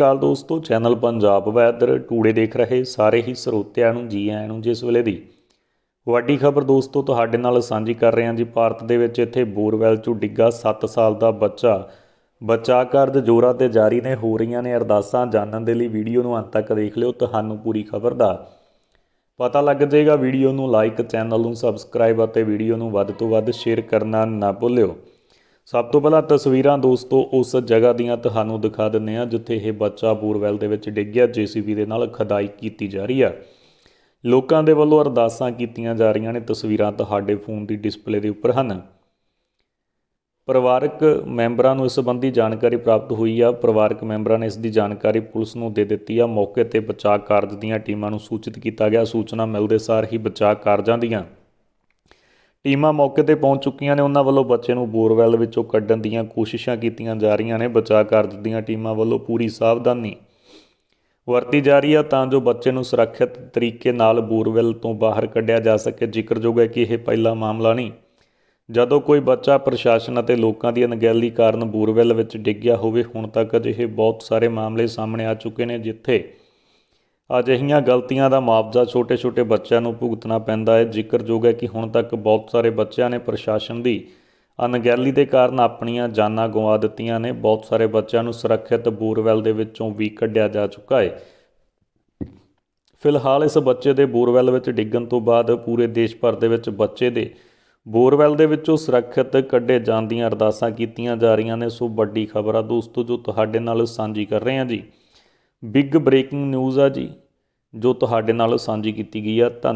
ਸਤਿਕਾਰ ਦੋਸਤੋ channel Punjab weather ਟੂੜੇ ਦੇਖ ਰਹੇ ਸਾਰੇ ਹੀ ਸਰੋਤਿਆਂ ਨੂੰ ਜੀ ਆਇਆਂ ਨੂੰ ਜਿਸ ਵੇਲੇ ਦੀ ਵੱਡੀ ਖਬਰ ਦੋਸਤੋ ਤੁਹਾਡੇ ਨਾਲ ਸਾਂਝੀ ਕਰ ਰਹੇ ਹਾਂ ਜੀ ਭਾਰਤ ਦੇ ਵਿੱਚ ਇੱਥੇ ਬੋਰਵੈਲ 'ਚੋਂ ਡਿੱਗਾ 7 ਸਾਲ ਦਾ ਬੱਚਾ ਬੱਚਾ ਕਾਰਜ ਜੋਰਾਂ ਤੇ ਜਾਰੀ ਨੇ ਹੋ ਰਹੀਆਂ ਨੇ ਅਰਦਾਸਾਂ ਜਾਣਨ ਦੇ ਲਈ ਵੀਡੀਓ ਨੂੰ ਅੰਤ ਤੱਕ ਦੇਖ ਲਿਓ ਤੁਹਾਨੂੰ ਪੂਰੀ ਖਬਰ ਦਾ ਪਤਾ ਲੱਗ ਜਾਏਗਾ ਵੀਡੀਓ ਨੂੰ ਲਾਈਕ ਚੈਨਲ ਨੂੰ ਸਬਸਕ੍ਰਾਈਬ ਅਤੇ ਵੀਡੀਓ ਨੂੰ ਵੱਧ ਤੋਂ ਵੱਧ ਸ਼ੇਅਰ ਕਰਨਾ ਨਾ ਭੁੱਲਿਓ ਸਭ ਤੋਂ ਪਹਿਲਾਂ ਤਸਵੀਰਾਂ ਦੋਸਤੋ ਉਸ ਜਗ੍ਹਾ ਦੀਆਂ ਤੁਹਾਨੂੰ ਦਿਖਾ ਦਿੰਨੇ ਆ ਜਿੱਥੇ ਇਹ ਬੱਚਾ ਬੋਰਵੈਲ ਦੇ ਵਿੱਚ ਡਿੱਗ ਗਿਆ ਜੀਸੀਬੀ ਦੇ ਨਾਲ ਖਦਾਈ ਕੀਤੀ ਜਾ ਰਹੀ ਆ ਲੋਕਾਂ ਦੇ ਵੱਲੋਂ ਅਰਦਾਸਾਂ ਕੀਤੀਆਂ ਜਾ ਰਹੀਆਂ ਨੇ ਤਸਵੀਰਾਂ ਤੁਹਾਡੇ ਫੋਨ ਦੀ ਡਿਸਪਲੇ ਦੇ ਉੱਪਰ ਹਨ ਪਰਿਵਾਰਕ ਮੈਂਬਰਾਂ ਨੂੰ ਇਸ ਸੰਬੰਧੀ ਜਾਣਕਾਰੀ ਪ੍ਰਾਪਤ ਹੋਈ ਆ ਪਰਿਵਾਰਕ ਮੈਂਬਰਾਂ ਨੇ ਇਸ ਦੀ ਜਾਣਕਾਰੀ ਪੁਲਿਸ ਨੂੰ ਦੇ ਦਿੱਤੀ ਆ ਮੌਕੇ ਤੇ ਬਚਾਅ ਕਾਰਜ ਦੀਆਂ ਟੀਮਾਂ ਨੂੰ ਸੂਚਿਤ ਕੀਤਾ ਗਿਆ ਸੂਚਨਾ ਮਿਲਦੇ ਸਾਰ ਹੀ ਬਚਾਅ ਕਾਰਜਾਂ ਦੀਆਂ ਟੀਮਾਂ ਮੌਕੇ ਤੇ ਪਹੁੰਚ ਚੁੱਕੀਆਂ ਨੇ ਉਹਨਾਂ ਵੱਲੋਂ ਬੱਚੇ ਨੂੰ ਬੋਰਵੈਲ ਵਿੱਚੋਂ ਕੱਢਣ ਦੀਆਂ ਕੋਸ਼ਿਸ਼ਾਂ ਕੀਤੀਆਂ ਜਾ ਰਹੀਆਂ ਨੇ ਬਚਾਅ ਕਰ ਦਿੱਤੀਆਂ ਟੀਮਾਂ ਵੱਲੋਂ ਪੂਰੀ ਸਾਵਧਾਨੀ ਵਰਤੀ ਜਾ ਰਹੀ ਹੈ ਤਾਂ ਜੋ ਬੱਚੇ ਨੂੰ ਸੁਰੱਖਿਅਤ ਤਰੀਕੇ ਨਾਲ ਬੋਰਵੈਲ ਤੋਂ ਬਾਹਰ ਕੱਢਿਆ ਜਾ ਸਕੇ ਜ਼ਿਕਰਯੋਗ ਹੈ ਕਿ ਇਹ ਪਹਿਲਾ ਮਾਮਲਾ ਨਹੀਂ ਜਦੋਂ ਕੋਈ ਬੱਚਾ ਪ੍ਰਸ਼ਾਸਨ ਅਤੇ ਲੋਕਾਂ ਦੀ ਅਣਗਹਿਲੀ ਕਾਰਨ ਬੋਰਵੈਲ ਵਿੱਚ ਡਿੱਗਿਆ ਹੋਵੇ ਹੁਣ ਤੱਕ ਅਜਿਹੇ ਬਹੁਤ ਸਾਰੇ ਮਾਮਲੇ ਸਾਹਮਣੇ ਆ ਚੁੱਕੇ ਨੇ ਜਿੱਥੇ ਅਜਿਹੀਆਂ ਗਲਤੀਆਂ ਦਾ ਮੁਆਵਜ਼ਾ ਛੋਟੇ-ਛੋਟੇ ਬੱਚਿਆਂ ਨੂੰ ਭੁਗਤਣਾ ਪੈਂਦਾ ਹੈ ਜ਼ਿਕਰਯੋਗ ਹੈ ਕਿ ਹੁਣ ਤੱਕ ਬਹੁਤ ਸਾਰੇ ਬੱਚਿਆਂ ਨੇ ਪ੍ਰਸ਼ਾਸਨ ਦੀ ਅਨਗਹਿਲੀ ਦੇ ਕਾਰਨ ਆਪਣੀਆਂ ਜਾਨਾਂ ਗਵਾ ਦਿੱਤੀਆਂ ਨੇ ਬਹੁਤ ਸਾਰੇ ਬੱਚਿਆਂ ਨੂੰ ਸੁਰੱਖਿਅਤ ਬੂਰਵੈਲ ਦੇ ਵਿੱਚੋਂ ਵੀ ਕੱਢਿਆ ਜਾ ਚੁੱਕਾ ਹੈ ਫਿਲਹਾਲ ਇਸ ਬੱਚੇ ਦੇ ਬੂਰਵੈਲ ਵਿੱਚ ਡਿੱਗਣ ਤੋਂ ਬਾਅਦ ਪੂਰੇ ਦੇਸ਼ ਭਰ ਦੇ ਵਿੱਚ ਬੱਚੇ ਦੇ ਬੋਰਵੈਲ ਦੇ ਵਿੱਚੋਂ ਸੁਰੱਖਿਅਤ ਕੱਢੇ ਜਾਣ ਦੀਆਂ ਅਰਦਾਸਾਂ ਕੀਤੀਆਂ ਜਾ ਰਹੀਆਂ ਨੇ ਸੋ ਵੱਡੀ ਖਬਰ ਆ ਦੋਸਤੋ ਜੋ ਤੁਹਾਡੇ ਨਾਲ ਸਾਂਝੀ ਕਰ ਰਹੇ ਹਾਂ ਜੀ ਬਿਗ ਬ੍ਰੇਕਿੰਗ ਨਿਊਜ਼ ਆ ਜੀ ਜੋ ਤੁਹਾਡੇ ਨਾਲ ਸਾਂਝੀ ਕੀਤੀ ਗਈ ਆ ਤਾਂ